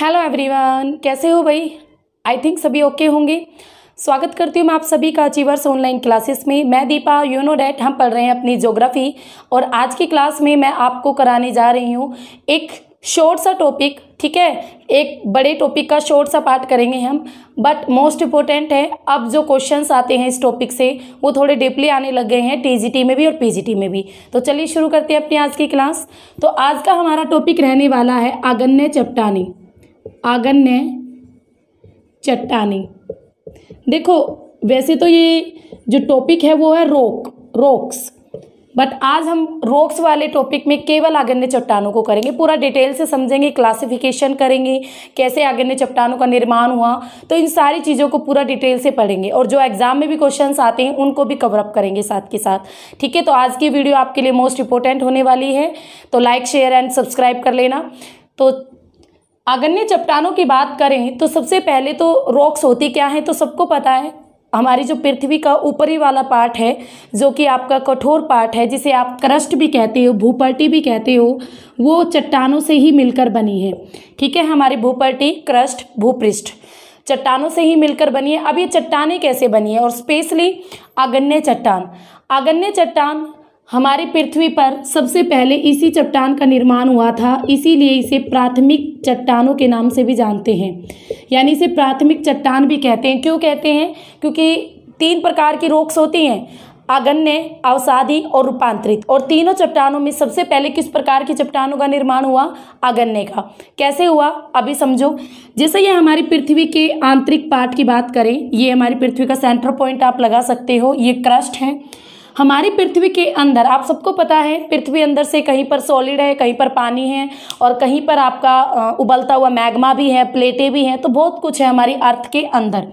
hello everyone कैसे हो भाई आई थिंक सभी ओके होंगे स्वागत करती हूँ मैं आप सभी का अचीवर्स ऑनलाइन क्लासेस में मैं दीपा यू नो डैट हम पढ़ रहे हैं अपनी ज्योग्राफी और आज की क्लास में मैं आपको कराने जा रही हूँ एक शॉर्ट सा टॉपिक ठीक है एक बड़े टॉपिक का शॉर्ट सा पार्ट करेंगे हम बट मोस्ट इम्पोर्टेंट है अब जो क्वेश्चंस आते हैं इस टॉपिक से वो थोड़े डीपली आने लग गए हैं टीजीटी में भी और पीजीटी में भी तो चलिए शुरू करते हैं अपनी आज की क्लास तो आज का हमारा टॉपिक रहने वाला है आगन्य चपटानी आगन्य चट्टानी देखो वैसे तो ये जो टॉपिक है वो है रोक रोक्स बट आज हम रोक्स वाले टॉपिक में केवल आगन्य चट्टानों को करेंगे पूरा डिटेल से समझेंगे क्लासिफिकेशन करेंगे कैसे आगन्य चट्टानों का निर्माण हुआ तो इन सारी चीज़ों को पूरा डिटेल से पढ़ेंगे और जो एग्जाम में भी क्वेश्चंस आते हैं उनको भी कवरअप करेंगे साथ के साथ ठीक है तो आज की वीडियो आपके लिए मोस्ट इंपॉर्टेंट होने वाली है तो लाइक शेयर एंड सब्सक्राइब कर लेना तो आगन्य चट्टानों की बात करें तो सबसे पहले तो रॉक्स होती क्या है तो सबको पता है हमारी जो पृथ्वी का ऊपरी वाला पार्ट है जो कि आपका कठोर पार्ट है जिसे आप क्रस्ट भी कहते हो भूपर्टी भी कहते हो वो चट्टानों से ही मिलकर बनी है ठीक है हमारी भूपट्टी क्रस्ट भूपृष्ठ चट्टानों से ही मिलकर बनी है अब ये चट्टानें कैसे बनी है और स्पेशली आगन्य चट्टान आगन्य चट्टान हमारे पृथ्वी पर सबसे पहले इसी चट्टान का निर्माण हुआ था इसीलिए इसे प्राथमिक चट्टानों के नाम से भी जानते हैं यानी इसे प्राथमिक चट्टान भी कहते हैं क्यों कहते हैं क्योंकि तीन प्रकार की रोक्स होती हैं आगन्य अवसादी और रूपांतरित और तीनों चट्टानों में सबसे पहले किस प्रकार की चट्टानों का निर्माण हुआ आगन्य का कैसे हुआ अभी समझो जैसे ये हमारी पृथ्वी के आंतरिक पार्ट की बात करें ये हमारी पृथ्वी का सेंटर पॉइंट आप लगा सकते हो ये क्रस्ट है हमारी पृथ्वी के अंदर आप सबको पता है पृथ्वी अंदर से कहीं पर सॉलिड है कहीं पर पानी है और कहीं पर आपका उबलता हुआ मैग्मा भी है प्लेटें भी हैं तो बहुत कुछ है हमारी अर्थ के अंदर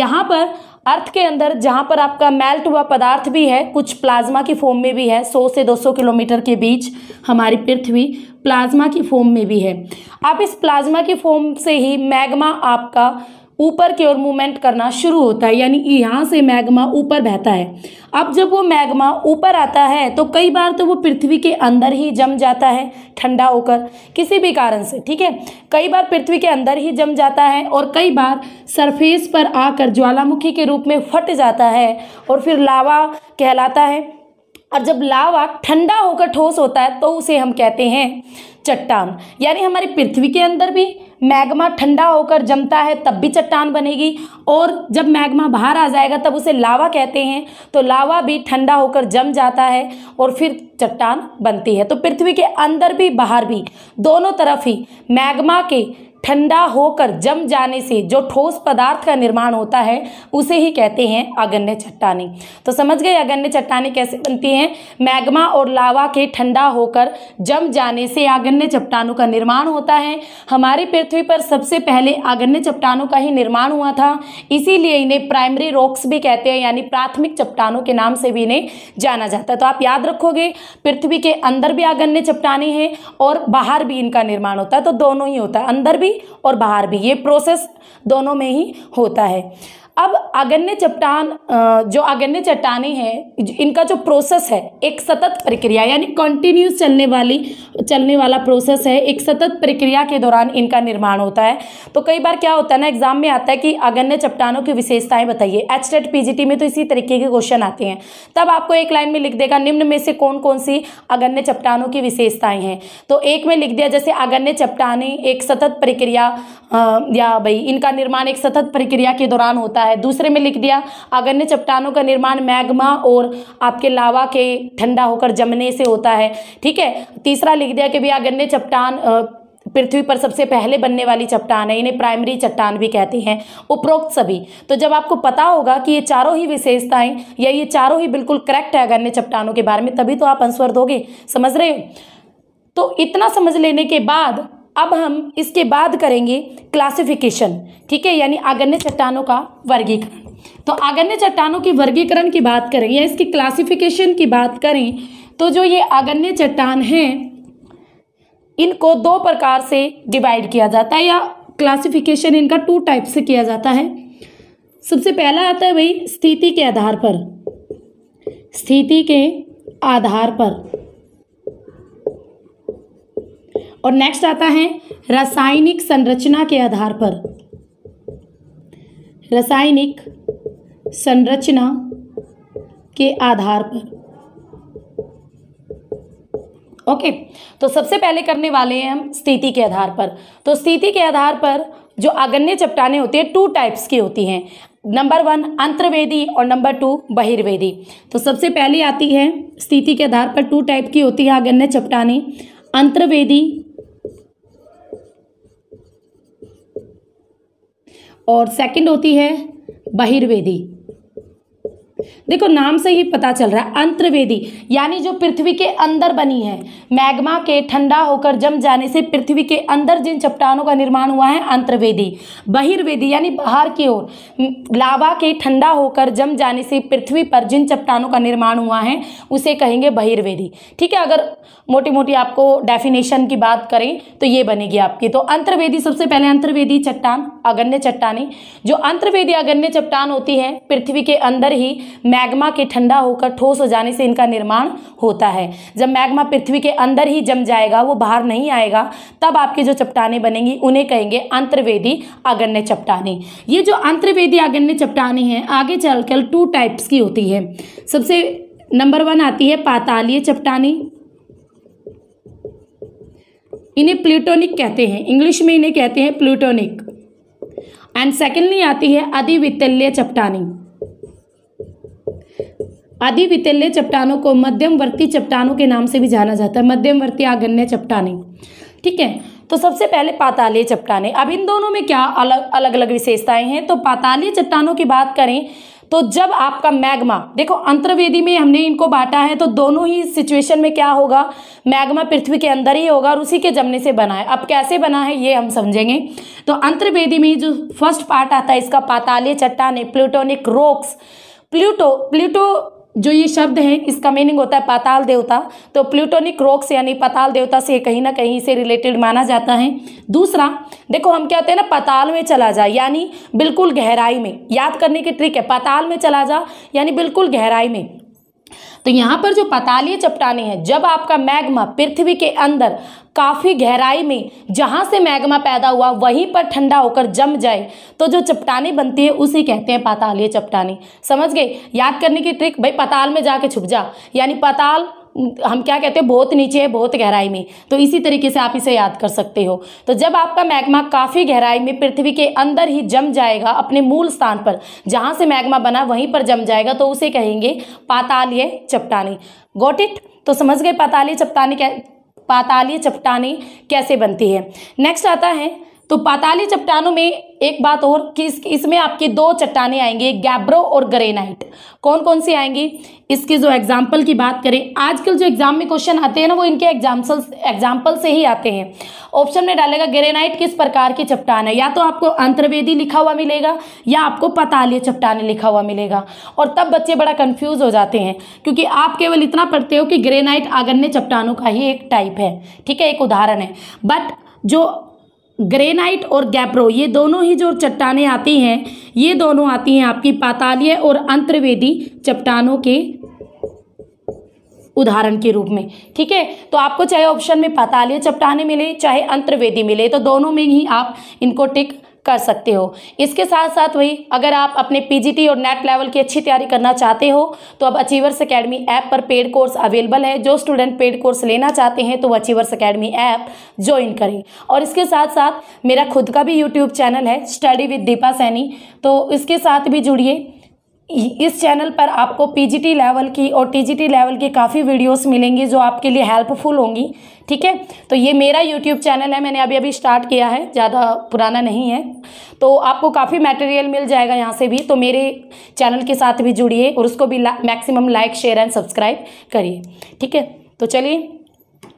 यहाँ पर अर्थ के अंदर जहाँ पर आपका मेल्ट हुआ पदार्थ भी है कुछ प्लाज्मा की फॉर्म में भी है 100 से 200 किलोमीटर के बीच हमारी पृथ्वी प्लाज्मा की फॉर्म में भी है आप इस प्लाज्मा की फॉर्म से ही मैग्मा आपका ऊपर की ओर मूवमेंट करना शुरू होता है यानी यहाँ से मैग्मा ऊपर बहता है अब जब वो मैग्मा ऊपर आता है तो कई बार तो वो पृथ्वी के अंदर ही जम जाता है ठंडा होकर किसी भी कारण से ठीक है कई बार पृथ्वी के अंदर ही जम जाता है और कई बार सरफेस पर आकर ज्वालामुखी के रूप में फट जाता है और फिर लावा कहलाता है और जब लावा ठंडा होकर ठोस होता है तो उसे हम कहते हैं चट्टान यानी हमारी पृथ्वी के अंदर भी मैग्मा ठंडा होकर जमता है तब भी चट्टान बनेगी और जब मैग्मा बाहर आ जाएगा तब उसे लावा कहते हैं तो लावा भी ठंडा होकर जम जाता है और फिर चट्टान बनती है तो पृथ्वी के अंदर भी बाहर भी दोनों तरफ ही मैग्मा के ठंडा होकर जम जाने से जो ठोस पदार्थ का निर्माण होता है उसे ही कहते हैं अगण्य चट्टाने तो समझ गए अगण्य चट्टाने कैसे बनती हैं मैग्मा और लावा के ठंडा होकर जम जाने से अगण्य चट्टानों का निर्माण होता है हमारी पृथ्वी पर सबसे पहले आगन्य चट्टानों का ही निर्माण हुआ था इसीलिए इन्हें प्राइमरी रॉक्स भी कहते हैं यानी प्राथमिक चट्टानों के नाम से भी इन्हें जाना जाता है तो आप याद रखोगे पृथ्वी के अंदर भी अगण्य चट्टाने हैं और बाहर भी इनका निर्माण होता है तो दोनों ही होता है अंदर भी भी और बाहर भी ये प्रोसेस दोनों में ही होता है अब अगण्य चट्टान जो अगण्य चट्टाने हैं इनका जो प्रोसेस है एक सतत प्रक्रिया यानी कंटिन्यूस चलने वाली चलने वाला प्रोसेस है एक सतत प्रक्रिया के दौरान इनका निर्माण होता है तो कई बार क्या होता है ना एग्जाम में आता है कि अगण्य चट्टानों की विशेषताएं बताइए एच टेट पीजीटी में तो इसी तरीके के क्वेश्चन आते हैं तब आपको एक लाइन में लिख देगा निम्न में से कौन कौन सी अगण्य चट्टानों की विशेषताएं हैं तो एक में लिख दिया जैसे अगण्य चट्टाने एक सतत प्रक्रिया या भाई इनका निर्माण एक सतत प्रक्रिया के दौरान होता है जाता है दूसरे में लिख दिया अगन्य चट्टानों का निर्माण मैग्मा और आपके लावा के ठंडा होकर जमने से होता है ठीक है तीसरा लिख दिया कि भैया अगन्य चट्टान पृथ्वी पर सबसे पहले बनने वाली चट्टान है इन्हें प्राइमरी चट्टान भी कहते हैं उपरोक्त सभी तो जब आपको पता होगा कि ये चारों ही विशेषताएं या ये चारों ही बिल्कुल करेक्ट है अन्य चट्टानों के बारे में तभी तो आप अंसवर दोगे समझ रहे हो तो इतना समझ लेने के बाद अब हम इसके बाद करेंगे क्लासिफिकेशन ठीक है यानी आगन्य चट्टानों का वर्गीकरण तो आगन्य चट्टानों के वर्गीकरण की बात करें या इसकी क्लासिफिकेशन की बात करें तो जो ये आगन्य चट्टान हैं इनको दो प्रकार से डिवाइड किया जाता है या क्लासिफिकेशन इनका टू टाइप से किया जाता है सबसे पहला आता है भाई स्थिति के आधार पर स्थिति के आधार पर और नेक्स्ट आता है रासायनिक संरचना के आधार पर रासायनिक संरचना के आधार पर ओके okay, तो सबसे पहले करने वाले हैं हम स्थिति के आधार पर तो स्थिति के आधार पर जो अगण्य चपटाने होती है टू टाइप्स की होती हैं नंबर वन अंतर्वेदी और नंबर टू बहिर्वेदी तो सबसे पहले आती है स्थिति के आधार पर टू टाइप की होती है अगण्य चपटाने अंतर्वेदी और सेकंड होती है बहिर्वेदी देखो नाम से ही पता चल रहा है अंतर्वेदी यानी जो पृथ्वी के अंदर बनी है मैग्मा के ठंडा होकर जम जाने से पृथ्वी के अंदर जिन चट्टानों का निर्माण हुआ है अंतर्वेदी बहिर्वेदी यानी बाहर की ओर लावा के ठंडा होकर जम जाने से पृथ्वी पर जिन चट्टानों का निर्माण हुआ है उसे कहेंगे बहिर्वेदी ठीक है अगर मोटी मोटी आपको डेफिनेशन की बात करें तो ये बनेगी आपकी तो अंतर्वेदी सबसे पहले अंतर्वेदी चट्टान अगण्य चट्टानी जो अंतर्वेदी अगन्य चट्टान होती है पृथ्वी के अंदर ही मैग्मा के ठंडा होकर ठोस हो जाने से इनका निर्माण होता है जब मैग्मा पृथ्वी के अंदर ही जम जाएगा वो बाहर नहीं आएगा तब आपकी जो चपटाने बनेंगी उन्हें कहेंगे अंतर्वेदी अगण्य चपटाने ये जो अंतर्वेदी अगण्य चपटाने हैं आगे चलकर टू टाइप्स की होती है सबसे नंबर वन आती है पातालीय चपटानी इन्हें प्लूटोनिक कहते हैं इंग्लिश में इन्हें कहते हैं प्लूटोनिक एंड सेकेंडली आती है अधिवितल्य चपटानी आदि वितल्य चट्टानों को मध्यमवर्ती चट्टानों के नाम से भी जाना जाता है मध्यमवर्ती आगन्य चट्टाने ठीक है तो सबसे पहले पातालीय चट्टाने अब इन दोनों में क्या अलग अलग अलग विशेषताएं हैं तो पातालीय चट्टानों की बात करें तो जब आपका मैग्मा देखो अंतर्वेदी में हमने इनको बांटा है तो दोनों ही सिचुएशन में क्या होगा मैग्मा पृथ्वी के अंदर ही होगा और उसी के जमने से बना है अब कैसे बना है ये हम समझेंगे तो अंतर्वेदी में जो फर्स्ट पार्ट आता है इसका पातालीय चट्टाने प्लूटोनिक रोक्स प्लूटो प्लूटो जो ये शब्द है इसका मीनिंग होता है पाताल देवता तो प्लूटोनिक रॉक्स यानी पाताल देवता से कहीं ना कहीं से रिलेटेड माना जाता है दूसरा देखो हम क्या होते हैं ना पाताल में चला जा यानी बिल्कुल गहराई में याद करने की ट्रिक है पाताल में चला जा यानी बिल्कुल गहराई में तो यहाँ पर जो पतालीय चपटाने हैं जब आपका मैग्मा पृथ्वी के अंदर काफ़ी गहराई में जहाँ से मैग्मा पैदा हुआ वहीं पर ठंडा होकर जम जाए तो जो चपटाने बनती है उसे कहते हैं पतालीय चपटाने समझ गए याद करने की ट्रिक भाई पताल में जाके छुप जा यानी पताल हम क्या कहते हैं बहुत नीचे है बहुत गहराई में तो इसी तरीके से आप इसे याद कर सकते हो तो जब आपका मैग्मा काफ़ी गहराई में पृथ्वी के अंदर ही जम जाएगा अपने मूल स्थान पर जहाँ से मैग्मा बना वहीं पर जम जाएगा तो उसे कहेंगे पातालीय चपटानी गोट इट तो समझ गए पातालीय चपटानी क्या पातालीय चपटानी कैसे बनती है नेक्स्ट आता है तो पाताली चट्टानों में एक बात और कि इसमें आपके दो चट्टाने आएंगे गैब्रो और ग्रेनाइट कौन कौन सी आएंगी इसकी जो एग्जाम्पल की बात करें आजकल जो एग्जाम में क्वेश्चन आते हैं ना वो इनके एग्जाम्पल एग्जाम्पल से ही आते हैं ऑप्शन में डालेगा ग्रेनाइट किस प्रकार की चट्टान है या तो आपको अंतर्वेदी लिखा हुआ मिलेगा या आपको पताली चट्टाने लिखा हुआ मिलेगा और तब बच्चे बड़ा कन्फ्यूज हो जाते हैं क्योंकि आप केवल इतना पढ़ते हो कि ग्रेनाइट आगन्य चट्टानों का ही एक टाइप है ठीक है एक उदाहरण है बट जो ग्रेनाइट और गैप्रो ये दोनों ही जो चट्टाने आती हैं ये दोनों आती हैं आपकी पातालीय और अंतर्वेदी चट्टानों के उदाहरण के रूप में ठीक है तो आपको चाहे ऑप्शन में पातालीय चट्टाने मिले चाहे अंतर्वेदी मिले तो दोनों में ही आप इनको टिक कर सकते हो इसके साथ साथ वही अगर आप अपने पीजीटी और नेट लेवल की अच्छी तैयारी करना चाहते हो तो अब अचीवर्स अकेडमी ऐप पर पेड कोर्स अवेलेबल है जो स्टूडेंट पेड कोर्स लेना चाहते हैं तो वो अचीवर्स अकेडमी ऐप ज्वाइन करें और इसके साथ साथ मेरा खुद का भी यूट्यूब चैनल है स्टडी विद दीपा सैनी तो इसके साथ भी जुड़िए इस चैनल पर आपको पीजीटी लेवल की और टीजीटी लेवल की काफ़ी वीडियोस मिलेंगी जो आपके लिए हेल्पफुल होंगी ठीक है तो ये मेरा यूट्यूब चैनल है मैंने अभी अभी स्टार्ट किया है ज़्यादा पुराना नहीं है तो आपको काफ़ी मटेरियल मिल जाएगा यहाँ से भी तो मेरे चैनल के साथ भी जुड़िए और उसको भी ला, maximum like share and subscribe करिए ठीक है तो चलिए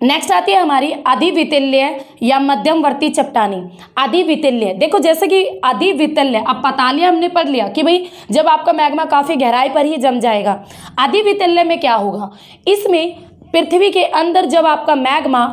नेक्स्ट आती है हमारी अधिवितल्य या मध्यमवर्ती चपटानी अधिवितल्य देखो जैसे कि अधिवितल्य अब पतालिया हमने पढ़ लिया कि भाई जब आपका मैग्मा काफ़ी गहराई पर ही जम जाएगा अधिवितल्य में क्या होगा इसमें पृथ्वी के अंदर जब आपका मैग्मा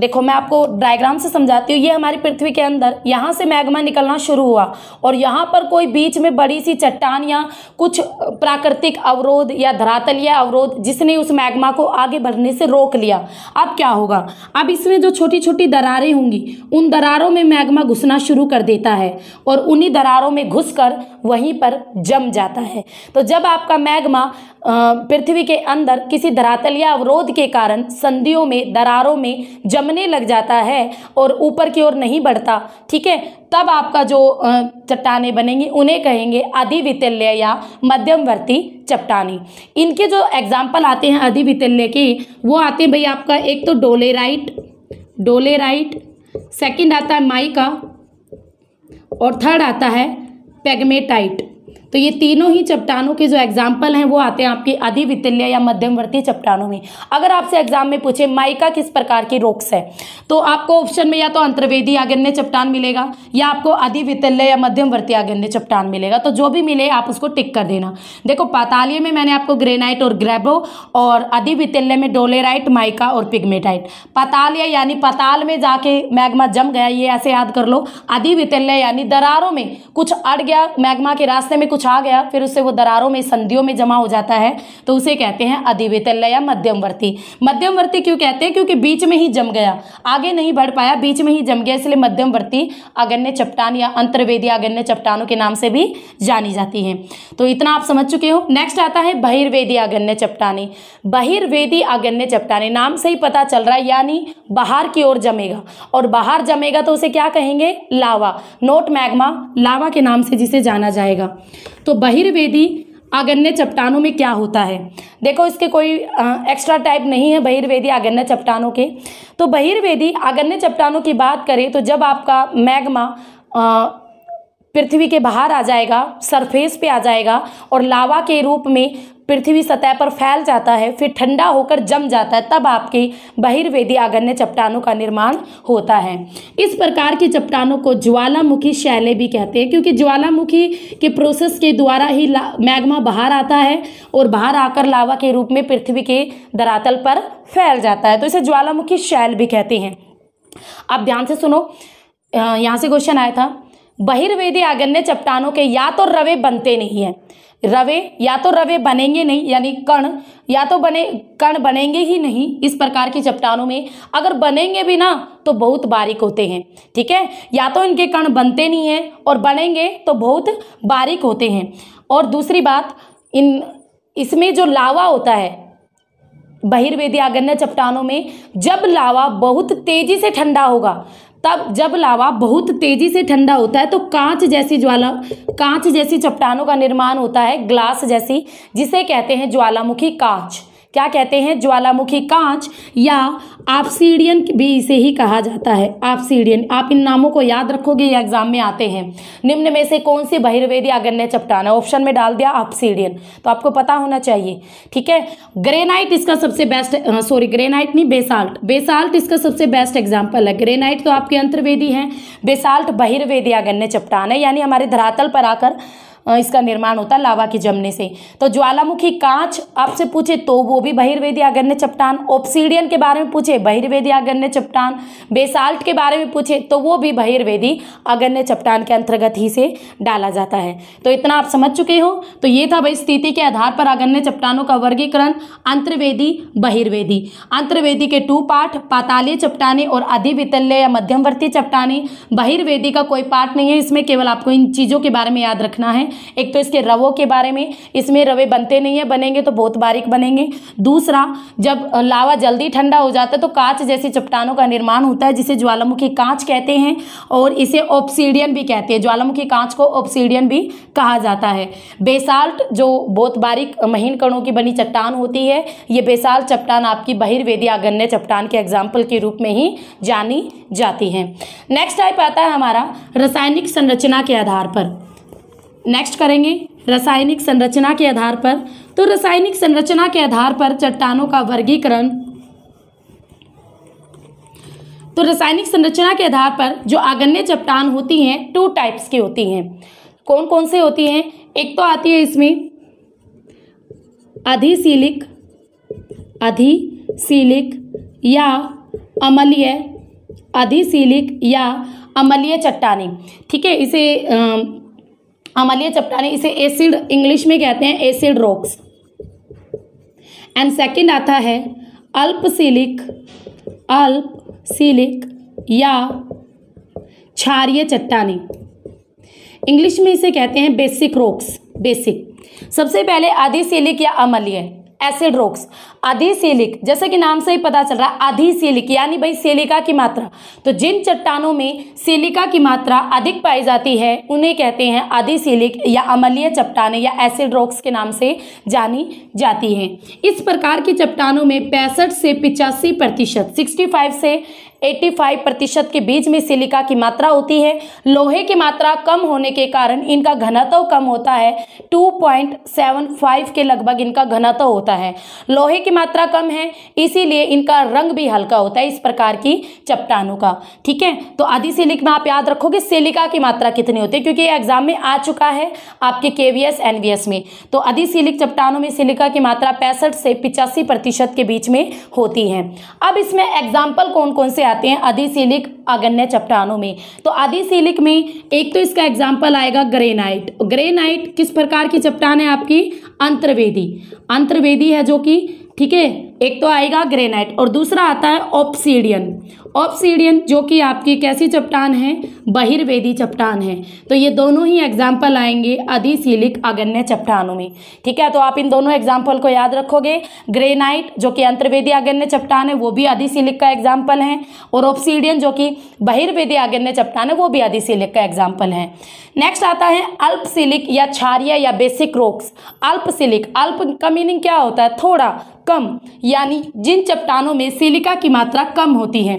देखो मैं आपको डायग्राम से समझाती हूँ ये हमारी पृथ्वी के अंदर यहाँ से मैग्मा निकलना शुरू हुआ और यहाँ पर कोई बीच में बड़ी सी चट्टान या कुछ प्राकृतिक अवरोध या धरातल या अवरोध जिसने उस मैग्मा को आगे बढ़ने से रोक लिया अब क्या होगा अब इसमें जो छोटी छोटी दरारें होंगी उन दरारों में मैग्मा घुसना शुरू कर देता है और उन्हीं दरारों में घुस वहीं पर जम जाता है तो जब आपका मैग्मा पृथ्वी के अंदर किसी धरातल या अवरोध के कारण संधियों में दरारों में जम जमने लग जाता है और ऊपर की ओर नहीं बढ़ता ठीक है तब आपका जो चट्टाने बनेंगी उन्हें कहेंगे अधिवितल्य या मध्यमवर्ती चट्टानी इनके जो एग्जाम्पल आते हैं अधिवितल्य के वो आते हैं भाई आपका एक तो डोलेराइट डोलेराइट सेकेंड आता है माइका और थर्ड आता है पेगमेटाइट तो ये तीनों ही चट्टानों के जो एग्जाम्पल हैं वो आते हैं आपके अधिवितल्य या मध्यमवर्ती चट्टानों में अगर आपसे एग्जाम में पूछे माइका किस प्रकार की रोक्स है तो आपको ऑप्शन में या तो अंतर्वेदी आगन्य चट्टान मिलेगा या आपको अधिवितल्य या मध्यमवर्ती आगन्य चट्टान मिलेगा तो जो भी मिले आप उसको टिक कर देना देखो पातालिय में मैंने आपको ग्रेनाइट और ग्रेबो और अधिवितल्य में डोलेराइट माइका और पिगमेटाइट पातालिया यानी पाताल में जाके मैग्मा जम गया ये ऐसे याद कर लो अधिवितल्य यानी दरारों में कुछ अड़ गया मैग्मा के रास्ते में कुछ उछा गया फिर उससे वो दरारों में संधियों में जमा हो जाता है तो उसे कहते हैं अधिवेतल या मध्यमवर्ती मध्यमवर्ती क्यों कहते हैं क्योंकि बीच में ही जम गया आगे नहीं बढ़ पाया बीच में ही जम गया इसलिए मध्यमवर्ती अगण्य चपटान या अंतर्वेदी अगण्य चपटानों के नाम से भी जानी जाती है तो इतना आप समझ चुके हो नेक्स्ट आता है बहिर्वेदी अगण्य चपटानी बहिर्वेदी अगण्य चपटानी नाम से ही पता चल रहा है यानी बाहर की ओर जमेगा और बाहर जमेगा तो उसे क्या कहेंगे लावा नोट मैग्मा लावा के नाम से जिसे जाना जाएगा तो बहिर्वेदी आगन्य चट्टानों में क्या होता है देखो इसके कोई एक्स्ट्रा टाइप नहीं है बहिर्वेदी आगन्य चट्टानों के तो बहिर्वेदी आगन्य चट्टानों की बात करें तो जब आपका मैग्मा पृथ्वी के बाहर आ जाएगा सरफेस पे आ जाएगा और लावा के रूप में पृथ्वी सतह पर फैल जाता है फिर ठंडा होकर जम जाता है तब आपके बहिर्वेदी आगन्य चट्टानों का निर्माण होता है इस प्रकार की चट्टानों को ज्वालामुखी शैले भी कहते हैं क्योंकि ज्वालामुखी के प्रोसेस के द्वारा ही मैग्मा बाहर आता है और बाहर आकर लावा के रूप में पृथ्वी के दरातल पर फैल जाता है तो इसे ज्वालामुखी शैल भी कहते हैं अब ध्यान से सुनो यहाँ से क्वेश्चन आया था बहिर्वेदी आगन्य चट्टानों के या तो रवे बनते नहीं हैं रवे या तो रवे बनेंगे नहीं यानी कण या तो बने कण बनेंगे ही नहीं इस प्रकार की चट्टानों में अगर बनेंगे भी ना तो बहुत बारीक होते हैं ठीक है या तो इनके कण बनते नहीं हैं और बनेंगे तो बहुत बारीक होते हैं और दूसरी बात इन इसमें जो लावा होता है बहिर्वेदी आगन्य चट्टानों में जब लावा बहुत तेजी से ठंडा होगा तब जब लावा बहुत तेजी से ठंडा होता है तो कांच जैसी ज्वाला कांच जैसी चट्टानों का निर्माण होता है ग्लास जैसी जिसे कहते हैं ज्वालामुखी कांच क्या कहते हैं ज्वालामुखी कांच या आपसीडियन भी इसे ही कहा जाता है आपसीडियन आप इन नामों को याद रखोगे या एग्जाम में आते हैं निम्न में से कौन सी बहिर्वेदी चपटान है ऑप्शन में डाल दिया आपसीडियन तो आपको पता होना चाहिए ठीक है ग्रेनाइट इसका सबसे बेस्ट सॉरी ग्रेनाइट नहीं बेसाल्ट बेसाल्ट इसका सबसे बेस्ट एग्जाम्पल है ग्रेनाइट तो आपके अंतर्वेदी है बेसाल्ट बहिर्वेदी अगण्य चपटान है यानी हमारे धरातल पर आकर इसका निर्माण होता है लावा के जमने से तो ज्वालामुखी कांच आपसे पूछे तो वो भी बहिर्वेदी आगन्य चपटान ओप्सीडियन के बारे में पूछे बहिर्वेदी आगन्य चपटान बेसाल्ट के बारे में पूछे तो वो भी बहिर्वेदी आगन्य चपटान के अंतर्गत ही से डाला जाता है तो इतना आप समझ चुके हो तो ये था भाई स्थिति के आधार पर आगन्य चपटानों का वर्गीकरण अंतर्वेदी बहिर्वेदी अंतर्वेदी के टू पार्ट पातालीय चपटाने और अधिवितल्य या मध्यमवर्ती चपटाने बहिर्वेदी का कोई पार्ट नहीं है इसमें केवल आपको इन चीज़ों के बारे में याद रखना है एक तो इसके रवों के बारे में इसमें रवे बनते नहीं है बनेंगे तो बहुत बारीक बनेंगे दूसरा जब लावा जल्दी ठंडा हो जाता है तो कांच जैसी चपटानों का निर्माण होता है जिसे ज्वालामुखी कांच कहते हैं और इसे ऑप्सीडियन भी कहते हैं ज्वालामुखी कांच को ऑप्सीडियन भी कहा जाता है बेसाल्ट जो बहुत बारीक महीन कणों की बनी चट्टान होती है ये बेसाल्ट चट्टान आपकी बहिर्वेदी आगन्य चपटान के एग्जाम्पल के रूप में ही जानी जाती है नेक्स्ट टाइप आता है हमारा रासायनिक संरचना के आधार पर नेक्स्ट करेंगे रासायनिक संरचना के आधार पर तो रासायनिक संरचना के आधार पर चट्टानों का वर्गीकरण तो रासायनिक संरचना के आधार पर जो आगन्य चट्टान होती हैं टू टाइप्स की होती हैं कौन कौन से होती हैं एक तो आती है इसमें अधिशीलिक अधिशीलिक या अमलीय अधिशीलिक या अमलीय चट्टानी ठीक है इसे अमलीय चपटाने इसे एसिड इंग्लिश में कहते हैं एसिड रॉक्स एंड सेकंड आता है अल्प अल्पसीलिक या क्षारिय चट्टाने इंग्लिश में इसे कहते हैं बेसिक रॉक्स बेसिक सबसे पहले आदिशिलिक या अमलीय एसिड रोक्स अधिसेलिक जैसे कि नाम से ही पता चल रहा है अधिसेलिक यानी भाई सेलिका की मात्रा तो जिन चट्टानों में सेलिका की मात्रा अधिक पाई जाती है उन्हें कहते हैं अधिसेलिक या अमलीय चट्टाने या एसिड रोक्स के नाम से जानी जाती हैं इस प्रकार की चट्टानों में पैंसठ से पिचासी प्रतिशत सिक्सटी से 85 प्रतिशत के बीज में सिलिका की मात्रा होती है लोहे की मात्रा कम होने के कारण इनका घनत्व कम होता है 2.75 के लगभग इनका घनत्व होता है लोहे की मात्रा कम है इसीलिए इनका रंग भी हल्का होता है इस प्रकार की चपटानों का ठीक है तो आदि सिलिक में आप याद रखोगे सिलिका की मात्रा कितनी होती है क्योंकि एग्जाम में आ चुका है आपके के वी में तो आदि सिलिक चपटानों में सिलिका की मात्रा पैंसठ से पिचासी प्रतिशत के बीच में होती है अब इसमें एग्जाम्पल कौन कौन से आते हैं अधिशिलिक अगण्य चट्टानों में तो अधिशिलिक में एक तो इसका एग्जाम्पल आएगा ग्रेनाइट ग्रेनाइट किस प्रकार की चट्टान है आपकी अंतर्वेदी अंतर्वेदी है जो कि ठीक है एक तो आएगा ग्रेनाइट और दूसरा आता है ऑप्सीडियन ऑप्सीडियन जो कि आपकी कैसी चट्टान है बहिर्वेदी चट्टान है तो ये दोनों ही एग्जाम्पल आएंगे अधिसीलिक अगण्य चट्टानों में ठीक है तो आप इन दोनों एग्जाम्पल को याद रखोगे ग्रेनाइट जो कि अंतर्वेदी अगण्य चट्टान है वो भी अधिसीलिक का एग्जाम्पल है और ऑप्सीडियन जो कि बहिर्वेदी अगण्य चट्टान है वो भी अधिसीलिक का एग्जाम्पल है नेक्स्ट आता है अल्पसिलिक या छारिया या बेसिक रोक्स अल्पसिलिक अल्प का मीनिंग क्या होता है थोड़ा कम यानी जिन चट्टानों में सिलिका की मात्रा कम होती है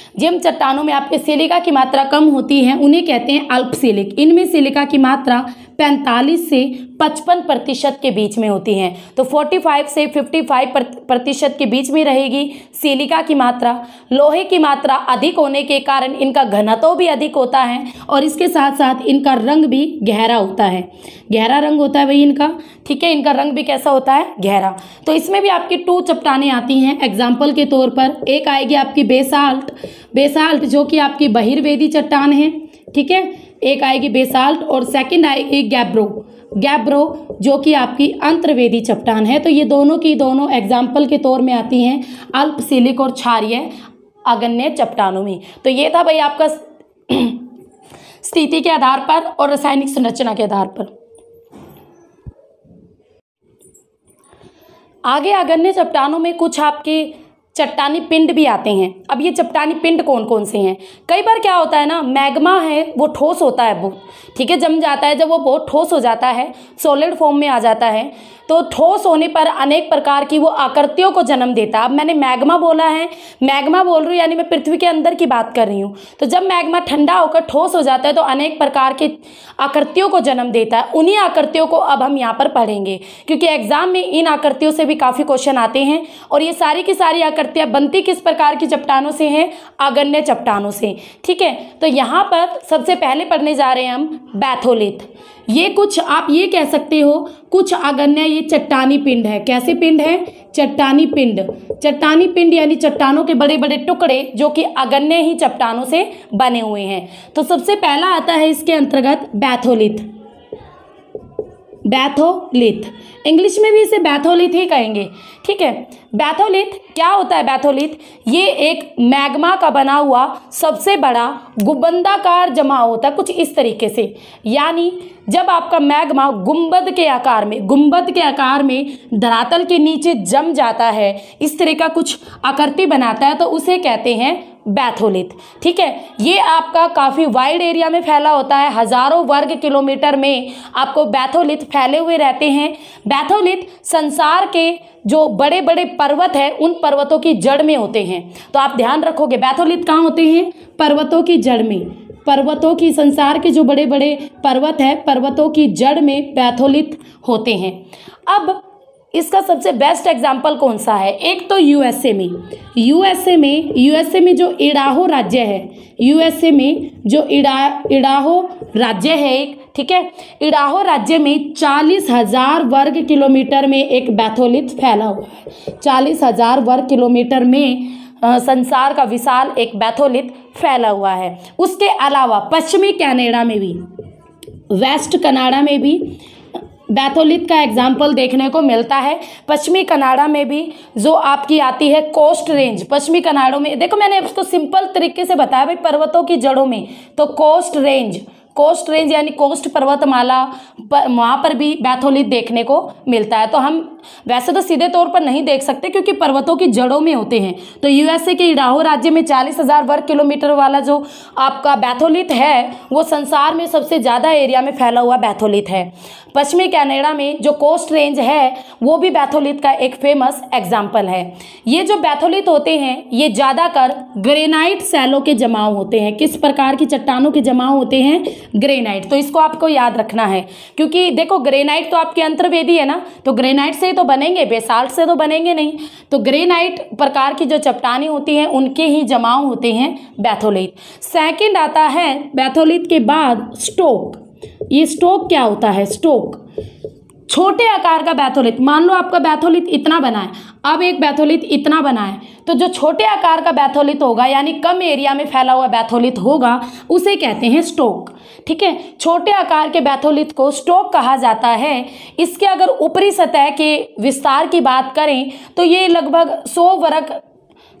जिन चट्टानों में आपके सिलिका की मात्रा कम होती है उन्हें कहते हैं अल्पसिलिक इनमें सिलिका की मात्रा 45 से 55 प्रतिशत के बीच में होती है तो 45 से 55 प्रतिशत के बीच में रहेगी सिलिका की मात्रा लोहे की मात्रा अधिक होने के कारण इनका घनत्व भी अधिक होता है और इसके साथ साथ इनका रंग भी गहरा होता है गहरा रंग होता है भाई इनका ठीक है इनका रंग भी कैसा होता है गहरा तो इसमें भी आपकी टू चपटाने आती हैं एग्जाम्पल के तौर पर एक आएगी आपकी बेसाल्ट बेसाल्ट जो कि आपकी बहिर्वेदी चट्टान है ठीक है एक आएगी बेसाल्ट और सेकंड आएगी गैब्रो गैब्रो जो कि आपकी अंतर्वेदी चट्टान है तो ये दोनों की दोनों एग्जाम्पल के तौर में आती हैं सिलिक और क्षारिय अगण्य चट्टानों में तो ये था भाई आपका स्थिति के आधार पर और रासायनिक संरचना के आधार पर आगे अगण्य चट्टानों में कुछ आपके चट्टानी पिंड भी आते हैं अब ये चट्टानी पिंड कौन कौन से हैं कई बार क्या होता है ना मैग्मा है वो ठोस होता है बहुत ठीक है जम जाता है जब वो बहुत ठोस हो जाता है सॉलिड फॉर्म में आ जाता है तो ठोस होने पर अनेक प्रकार की वो आकृतियों को जन्म देता है अब मैंने मैग्मा बोला है मैग्मा बोल रही हूँ यानी मैं पृथ्वी के अंदर की बात कर रही हूँ तो जब मैग्मा ठंडा होकर ठोस हो जाता है तो अनेक प्रकार की आकृतियों को जन्म देता है उन्हीं आकृतियों को अब हम यहाँ पर पढ़ेंगे क्योंकि एग्जाम में इन आकृतियों से भी काफ़ी क्वेश्चन आते हैं और ये सारी की सारी आकृति करते हैं बनती किस प्रकार की चट्टानों से हैं अगण्य चट्टानों से ठीक है तो यहाँ पर सबसे पहले पढ़ने जा रहे हैं हम बैथोलिथ ये कुछ आप ये कह सकते हो कुछ अगण्य ये चट्टानी पिंड है कैसे पिंड है चट्टानी पिंड चट्टानी पिंड यानी चट्टानों के बड़े बड़े टुकड़े जो कि अगण्य ही चट्टानों से बने हुए हैं तो सबसे पहला आता है इसके अंतर्गत बैथोलिथ बैथोलिथ इंग्लिश में भी इसे बैथोलिथ ही कहेंगे ठीक है बैथोलिथ क्या होता है बैथोलिथ ये एक मैग्मा का बना हुआ सबसे बड़ा गुबंदाकार जमा होता है कुछ इस तरीके से यानी जब आपका मैग्मा गुंबद के आकार में गुंबद के आकार में धरातल के नीचे जम जाता है इस तरह का कुछ आकृति बनाता है तो उसे कहते हैं बैथोलित ठीक है ये आपका काफ़ी वाइड एरिया में फैला होता है हज़ारों वर्ग किलोमीटर में आपको बैथोलित फैले हुए रहते हैं बैथोलित संसार के जो बड़े बड़े पर्वत हैं उन पर्वतों की जड़ में होते हैं तो आप ध्यान रखोगे बैथोलित कहाँ होते हैं पर्वतों की जड़ में पर्वतों की संसार के जो बड़े बड़े पर्वत हैं पर्वतों की जड़ में बैथोलित होते हैं अब इसका सबसे बेस्ट एग्जाम्पल कौन सा है एक तो यूएसए में यूएसए में यूएसए में जो इडाहो राज्य है यूएसए में जो इडा इडाहो राज्य है एक ठीक है इडाहो राज्य में चालीस हजार वर्ग किलोमीटर में एक बैथोलिथ फैला हुआ है चालीस हजार वर्ग किलोमीटर में संसार का विशाल एक बैथोलिथ फैला हुआ है उसके अलावा पश्चिमी कैनेडा में भी वेस्ट कनाडा में भी बैथोलिथ का एग्जाम्पल देखने को मिलता है पश्चिमी कनाडा में भी जो आपकी आती है कोस्ट रेंज पश्चिमी कनाडो में देखो मैंने इसको तो सिंपल तरीके से बताया भाई पर्वतों की जड़ों में तो कोस्ट रेंज कोस्ट रेंज यानी कोस्ट पर्वतमाला पर वहाँ पर भी बैथोलिथ देखने को मिलता है तो हम वैसे तो सीधे तौर पर नहीं देख सकते क्योंकि पर्वतों की जड़ों में होते हैं तो यूएसए के इडाहो राज्य में चालीस हज़ार वर्ग किलोमीटर वाला जो आपका बैथोलिथ है वो संसार में सबसे ज़्यादा एरिया में फैला हुआ बैथोलिथ है पश्चिमी कैनेडा में जो कोस्ट रेंज है वो भी बैथोलिथ का एक फेमस एग्जाम्पल है ये जो बैथोलिथ होते हैं ये ज़्यादातर ग्रेनाइट सेलों के जमाव होते हैं किस प्रकार की चट्टानों के जमाव होते हैं ग्रेनाइट तो इसको आपको याद रखना है क्योंकि देखो ग्रेनाइट तो आपके अंतर्वेदी है ना तो ग्रेनाइट से ही तो बनेंगे बेसाल्ट से तो बनेंगे नहीं तो ग्रेनाइट प्रकार की जो चट्टानी होती हैं उनके ही जमाव होते हैं बैथोलिथ सेकेंड आता है बैथोलिथ के बाद स्टोक ये स्टोक क्या होता है स्टोक छोटे आकार का बैथोलिथ मान लो आपका बैथोलिथ इतना बना है अब एक बैथोलिथ इतना बना है तो जो छोटे आकार का बैथोलिथ होगा यानी कम एरिया में फैला हुआ बैथोलिथ होगा उसे कहते हैं स्टोक ठीक है छोटे आकार के बैथोलिथ को स्टोक कहा जाता है इसके अगर ऊपरी सतह के विस्तार की बात करें तो ये लगभग सौ वर्ग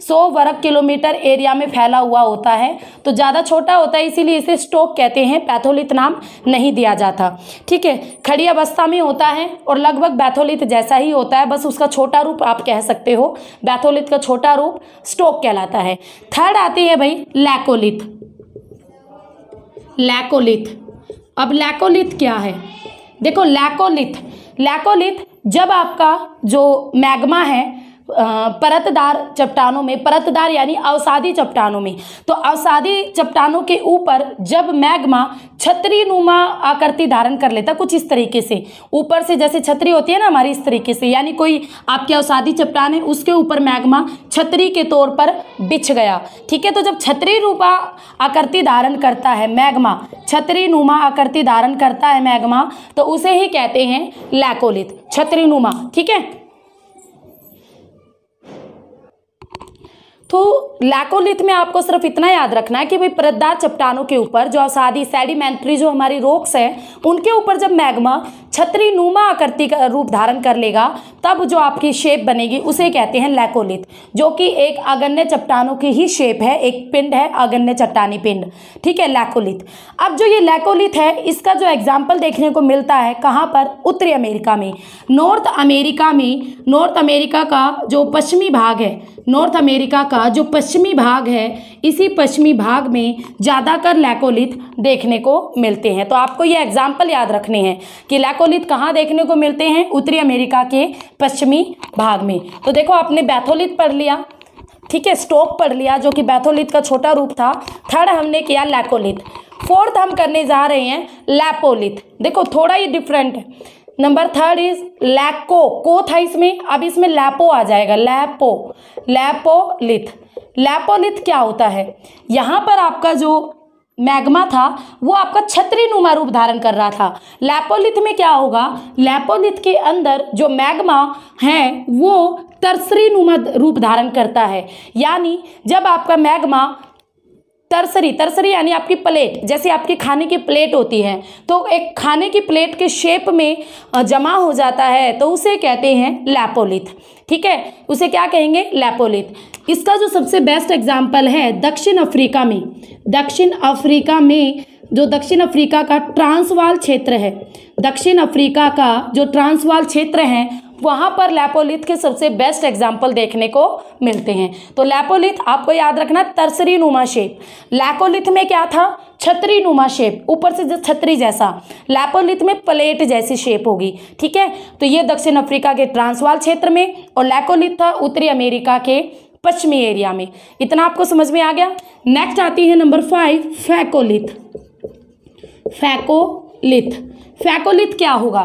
सौ वर्ग किलोमीटर एरिया में फैला हुआ होता है तो ज़्यादा छोटा होता है इसीलिए इसे स्टोक कहते हैं पैथोलित नाम नहीं दिया जाता ठीक है खड़ी अवस्था में होता है और लगभग बैथोलित जैसा ही होता है बस उसका छोटा रूप आप कह सकते हो बैथोलित का छोटा रूप स्टोक कहलाता है थर्ड आती है भाई लैकोलिथ लैकोलिथ अब लैकोलिथ क्या है देखो लैकोलिथ लैकोलिथ जब आपका जो मैग्मा है परतदार चट्टानों में परतदार यानी अवसादी चट्टानों में तो अवसादी चट्टानों के ऊपर जब मैग्मा नुमा आकृति धारण कर लेता कुछ इस तरीके से ऊपर से जैसे छतरी होती है ना हमारी इस तरीके से यानी कोई आपके अवसादी चट्टान है उसके ऊपर मैग्मा छतरी के तौर पर बिछ गया ठीक है तो जब छतरी रूपा आकृति धारण करता है मैग्मा छतरी नुमा आकृति धारण करता है मैग्मा तो उसे ही कहते हैं लैकोलिथ नुमा ठीक है तो लैकोलिथ में आपको सिर्फ इतना याद रखना है कि भाई परतदार चट्टानों के ऊपर जो अवसादी सेडिमेंट्री जो हमारी रोक्स हैं उनके ऊपर जब मैग्मा छतरी नुमा आकृति का रूप धारण कर लेगा तब जो आपकी शेप बनेगी उसे कहते हैं लैकोलिथ जो कि एक अगण्य चट्टानों की ही शेप है एक पिंड है अगण्य चट्टानी पिंड ठीक है लैकोलिथ अब जो ये लैकोलिथ है इसका जो एग्जाम्पल देखने को मिलता है कहाँ पर उत्तरी अमेरिका में नॉर्थ अमेरिका में नॉर्थ अमेरिका का जो पश्चिमी भाग है नॉर्थ अमेरिका का जो पश्चिमी भाग है इसी पश्चिमी भाग में ज़्यादातर लैकोलिथ देखने को मिलते हैं तो आपको ये एग्जाम्पल याद रखने हैं कि लैकोलिथ कहाँ देखने को मिलते हैं उत्तरी अमेरिका के पश्चिमी भाग में तो देखो आपने बैथोलिथ पढ़ लिया ठीक है स्टोक पढ़ लिया जो कि बैथोलिथ का छोटा रूप था थर्ड हमने किया लैकोलिथ फोर्थ हम करने जा रहे हैं लैपोलिथ देखो थोड़ा ही डिफरेंट है नंबर थर्ड इज लैको को था इसमें अब इसमें लैपो आ जाएगा लैपो लैपोलिथ लैपोलिथ क्या होता है यहाँ पर आपका जो मैग्मा था वो आपका छतरी नुमा रूप धारण कर रहा था लैपोलिथ में क्या होगा लैपोलिथ के अंदर जो मैग्मा है वो तरसरी नुमा रूप धारण करता है यानी जब आपका मैग्मा तरसरी तरसरी यानी आपकी प्लेट जैसे आपकी खाने की प्लेट होती है तो एक खाने की प्लेट के शेप में जमा हो जाता है तो उसे कहते हैं लैपोलिथ ठीक है उसे क्या कहेंगे लैपोलिथ इसका जो सबसे बेस्ट एग्जाम्पल है दक्षिण अफ्रीका में दक्षिण अफ्रीका में जो दक्षिण अफ्रीका का ट्रांसवाल क्षेत्र है दक्षिण अफ्रीका का जो ट्रांसवाल क्षेत्र है वहाँ पर लैपोलिथ के सबसे बेस्ट एग्जाम्पल देखने को मिलते हैं तो लैपोलिथ आपको याद रखना तरसरी नुमा शेप लैकोलिथ में क्या था छतरी नुमा शेप ऊपर से छतरी जैसा लैपोलिथ में प्लेट जैसी शेप होगी ठीक है तो ये दक्षिण अफ्रीका के ट्रांसवाल क्षेत्र में और लैकोलिथ था उत्तरी अमेरिका के पश्चिमी एरिया में इतना आपको समझ में आ गया नेक्स्ट आती है नंबर फाइव फैकोलिथ फैको फैकोलिथ फैकोलिथ क्या होगा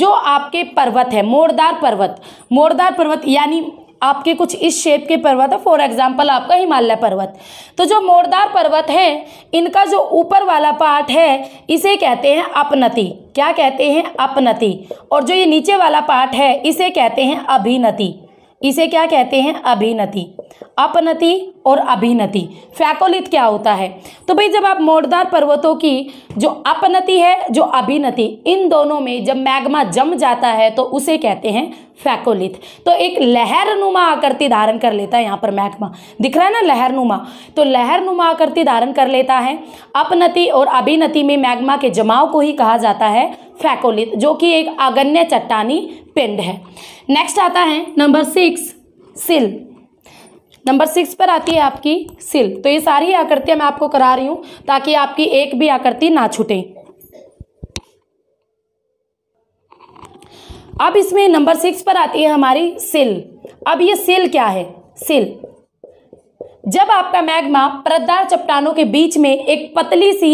जो आपके पर्वत है मोरदार पर्वत मोरदार पर्वत यानी आपके कुछ इस शेप के पर्वत है फॉर एग्जाम्पल आपका हिमालय पर्वत तो जो मोरदार पर्वत है इनका जो ऊपर वाला पार्ट है इसे कहते हैं अपनति क्या कहते हैं अपनति और जो ये नीचे वाला पार्ट है इसे कहते हैं अभिनति इसे क्या कहते हैं अभिनति अपनति और अभिनति फैकोलित क्या होता है तो भाई जब आप मोड़दार पर्वतों की जो अपनति है जो अभिनति इन दोनों में जब मैग्मा जम जाता है तो उसे कहते हैं फैकोलित तो एक नुमा आकृति धारण कर लेता है यहाँ पर मैग्मा दिख रहा है ना नुमा तो नुमा आकृति धारण कर लेता है अपनति और अभिनति में मैग्मा के जमाव को ही कहा जाता है फैकोलित जो कि एक अगण्य चट्टानी पिंड है नेक्स्ट आता है number six sill number six पर आती है आपकी सिल तो ये सारी आकृतियां मैं आपको करा रही हूं ताकि आपकी एक भी आकृति ना छूटे अब इसमें नंबर सिक्स पर आती है हमारी सिल अब ये सिल क्या है सिल जब आपका मैग्मा परतदार चट्टानों के बीच में एक पतली सी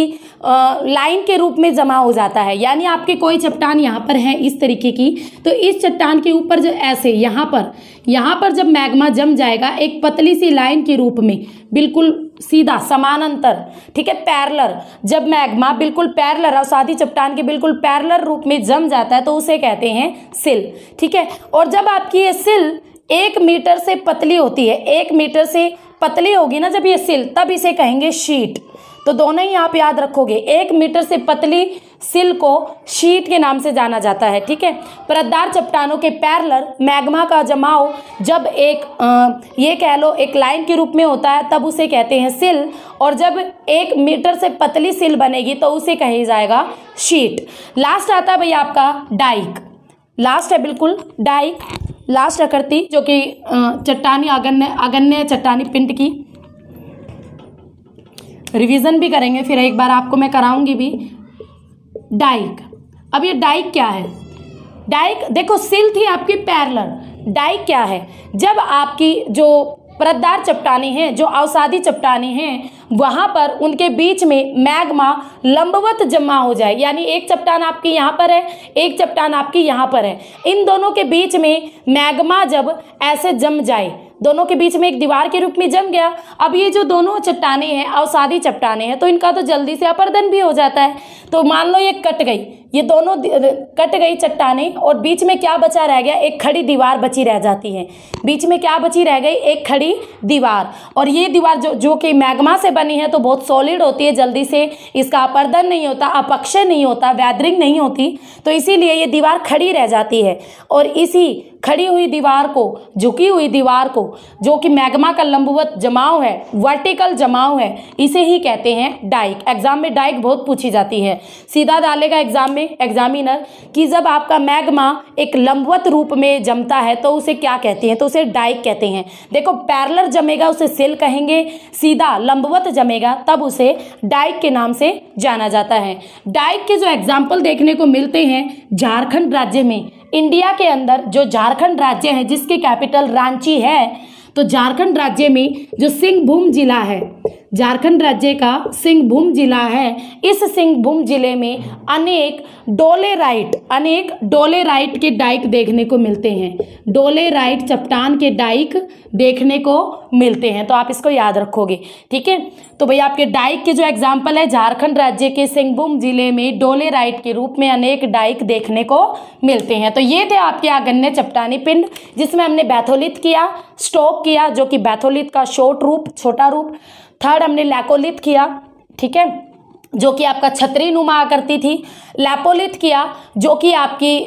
लाइन के रूप में जमा हो जाता है यानी आपके कोई चट्टान यहाँ पर है इस तरीके की तो इस चट्टान के ऊपर जो ऐसे यहाँ पर यहाँ पर जब मैग्मा जम जाएगा एक पतली सी लाइन के रूप में बिल्कुल सीधा समानांतर ठीक है पैरलर जब मैग्मा बिल्कुल पैरलर और साधी चट्टान के बिल्कुल पैरलर रूप में जम जाता है तो उसे कहते हैं सिल ठीक है और जब आपकी ये सिल एक मीटर से पतली होती है एक मीटर से पतली होगी ना जब ये सिल तब इसे कहेंगे शीट तो दोनों ही आप याद रखोगे एक मीटर से पतली सिल को शीट के नाम से जाना जाता है ठीक है परतदार चट्टानों के पैरलर मैग्मा का जमाव जब एक आ, ये कह लो एक लाइन के रूप में होता है तब उसे कहते हैं सिल और जब एक मीटर से पतली सिल बनेगी तो उसे कही जाएगा शीट लास्ट आता है भैया आपका डाइक लास्ट है बिल्कुल डाइक लास्ट आकृति जो कि चट्टानी आगन्य आगन्य चट्टानी पिंट की रिवीजन भी करेंगे फिर एक बार आपको मैं कराऊंगी भी डाइक अब ये डाइक क्या है डाइक देखो सिल थी आपकी पैरलर डाइक क्या है जब आपकी जो परतदार चट्टाने हैं जो अवसादी चट्टाने हैं वहाँ पर उनके बीच में मैग्मा लंबवत जमा हो जाए यानी एक चट्टान आपकी यहाँ पर है एक चट्टान आपकी यहाँ पर है इन दोनों के बीच में मैग्मा जब ऐसे जम जाए दोनों के बीच में एक दीवार के रूप में जम गया अब ये जो दोनों चट्टाने हैं अवसादी चट्टाने हैं तो इनका तो जल्दी से अपरदन भी हो जाता है तो मान लो ये कट गई ये दोनों कट गई चट्टाने और बीच में क्या बचा रह गया एक खड़ी दीवार बची रह जाती है बीच में क्या बची रह गई एक खड़ी दीवार और ये दीवार जो जो कि मैग्मा से बनी है तो बहुत सॉलिड होती है जल्दी से इसका अपर्दन नहीं होता अपक्षय नहीं होता वैदरिंग नहीं होती तो इसीलिए ये दीवार खड़ी रह जाती है और इसी खड़ी हुई दीवार को झुकी हुई दीवार को जो कि मैग्मा का लंबवत जमाव है वर्टिकल जमाव है इसे ही कहते हैं डाइक एग्जाम में डाइक बहुत पूछी जाती है सीधा डाले का एग्जाम में एग्जामिनर कि जब आपका मैग्मा एक लंबवत रूप में जमता है तो उसे क्या कहते हैं तो उसे डाइक कहते हैं देखो पैरलर जमेगा उसे सेल कहेंगे सीधा लंबवत जमेगा तब उसे डाइक के नाम से जाना जाता है डाइक के जो एग्जाम्पल देखने को मिलते हैं झारखंड राज्य में इंडिया के अंदर जो झारखंड राज्य है जिसकी कैपिटल रांची है तो झारखंड राज्य में जो सिंहभूम जिला है झारखंड राज्य का सिंहभूम जिला है इस सिंहभूम जिले में अनेक डोले राइट अनेक डोले राइट के डाइक देखने को मिलते हैं डोले राइट चट्टान के डाइक देखने को मिलते हैं तो आप इसको याद रखोगे ठीक है तो भैया आपके डाइक के जो एग्जाम्पल है झारखंड राज्य के सिंहभूम जिले में डोले राइट के रूप में अनेक डाइक देखने को मिलते हैं तो ये थे आपके आगन्य चपटानी पिंड जिसमें हमने बैथोलित किया स्टोक किया जो कि बैथोलित का शॉर्ट रूप छोटा रूप थर्ड हमने लैकोलित किया ठीक है जो कि आपका छतरी नुमा आकृति थी लैपोलित किया जो कि आपकी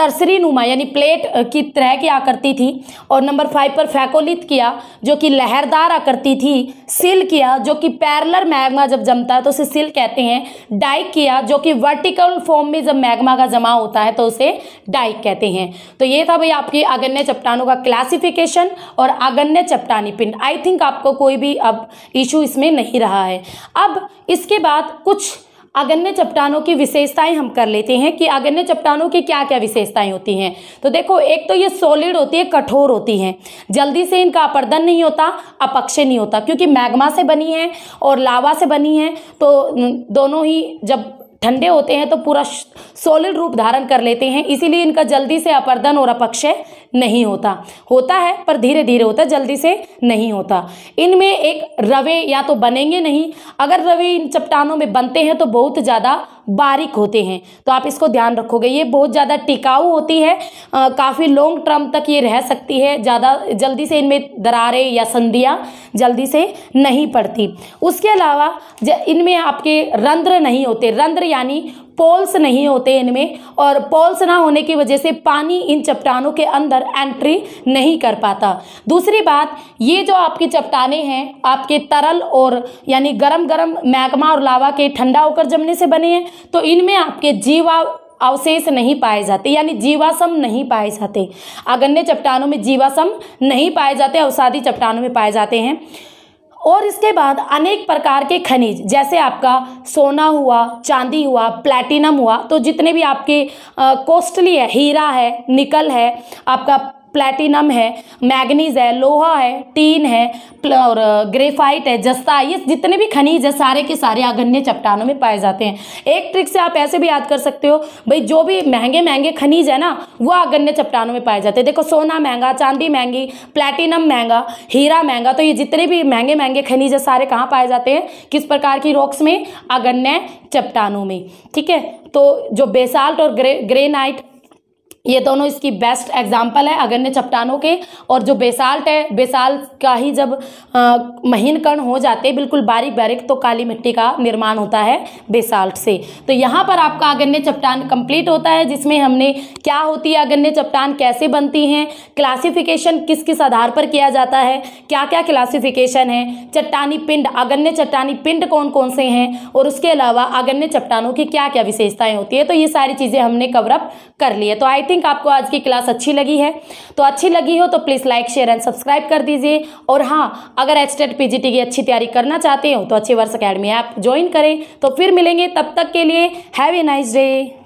तरसरी नुमा यानी प्लेट की तरह की आकृति थी और नंबर फाइव पर फैकोलित किया जो कि लहरदार आकृति थी सिल किया जो कि पैरलर मैग्मा जब जमता है तो उसे सिल कहते हैं डाइक किया जो कि वर्टिकल फॉर्म में जब मैग्मा का जमा होता है तो उसे डाइक कहते हैं तो ये था भाई आपकी अगण्य चपटानों का क्लासिफिकेशन और अगण्य चपटानी पिंड आई थिंक आपको कोई भी अब इशू इसमें नहीं रहा है अब इसके बाद कुछ अगन्य चट्टानों की विशेषताएं हम कर लेते हैं कि अगन्य चट्टानों की क्या क्या विशेषताएं होती हैं तो देखो एक तो ये सॉलिड होती है कठोर होती हैं जल्दी से इनका अपर्दन नहीं होता अपक्षय नहीं होता क्योंकि मैग्मा से बनी है और लावा से बनी है तो दोनों ही जब ठंडे होते हैं तो पूरा सॉलिड रूप धारण कर लेते हैं इसीलिए इनका जल्दी से अपर्दन और अपक्षय नहीं होता होता है पर धीरे धीरे होता है जल्दी से नहीं होता इनमें एक रवे या तो बनेंगे नहीं अगर रवे इन चट्टानों में बनते हैं तो बहुत ज़्यादा बारीक होते हैं तो आप इसको ध्यान रखोगे ये बहुत ज़्यादा टिकाऊ होती है काफ़ी लॉन्ग टर्म तक ये रह सकती है ज़्यादा जल्दी से इनमें दरारें या संधियाँ जल्दी से नहीं पड़ती उसके अलावा इनमें आपके रंध्र नहीं होते रंध्र यानी पोल्स नहीं होते इनमें और पोल्स ना होने की वजह से पानी इन चट्टानों के अंदर एंट्री नहीं कर पाता दूसरी बात ये जो आपकी चट्टाने हैं आपके तरल और यानी गरम गरम मैग्मा और लावा के ठंडा होकर जमने से बने हैं तो इनमें आपके जीवा अवशेष नहीं पाए जाते यानी जीवाश्म नहीं पाए जाते अगन्य चट्टानों में जीवाश्म नहीं पाए जाते अवसादी चट्टानों में पाए जाते हैं और इसके बाद अनेक प्रकार के खनिज जैसे आपका सोना हुआ चांदी हुआ प्लैटिनम हुआ तो जितने भी आपके कॉस्टली है हीरा है निकल है आपका प्लेटिनम है मैग्नीज है लोहा है टीन है और ग्रेफाइट है जस्ता ये जितने भी खनिज है सारे के सारे अगण्य चट्टानों में पाए जाते हैं एक ट्रिक से आप ऐसे भी याद कर सकते हो भाई जो भी महंगे महंगे खनिज है ना वो अगण्य चट्टानों में पाए जाते हैं देखो सोना महंगा चांदी महंगी प्लेटिनम महंगा हीरा महंगा तो ये जितने भी महंगे महंगे खनिज है सारे कहाँ पाए जाते हैं किस प्रकार की रॉक्स में अगण्य चट्टानों में ठीक है तो जो बेसाल्ट और ग्रे ग्रेनाइट ये दोनों इसकी बेस्ट एग्जाम्पल है अगण्य चट्टानों के और जो बेसाल्ट है बेसाल्ट का ही जब महीन कण हो जाते बिल्कुल बारीक बारीक तो काली मिट्टी का निर्माण होता है बेसाल्ट से तो यहाँ पर आपका अगन्य चट्टान कंप्लीट होता है जिसमें हमने क्या होती है अगण्य चट्टान कैसे बनती हैं क्लासिफिकेशन किस किस आधार पर किया जाता है क्या क्या क्लासिफिकेशन है चट्टानी पिंड अगन्य चट्टानी पिंड कौन कौन से हैं और उसके अलावा अगन्य चट्टानों की क्या क्या विशेषताएँ होती है तो ये सारी चीज़ें हमने कवरअप कर ली है तो आई थिंक आपको आज की क्लास अच्छी लगी है तो अच्छी लगी हो तो please like share and subscribe कर दीजिए और हाँ अगर एचटेट पीजीटी की अच्छी तैयारी करना चाहते हो तो अच्छी वर्ष अकेडमी ऐप ज्वाइन करें तो फिर मिलेंगे तब तक के लिए हैव ए नाइस डे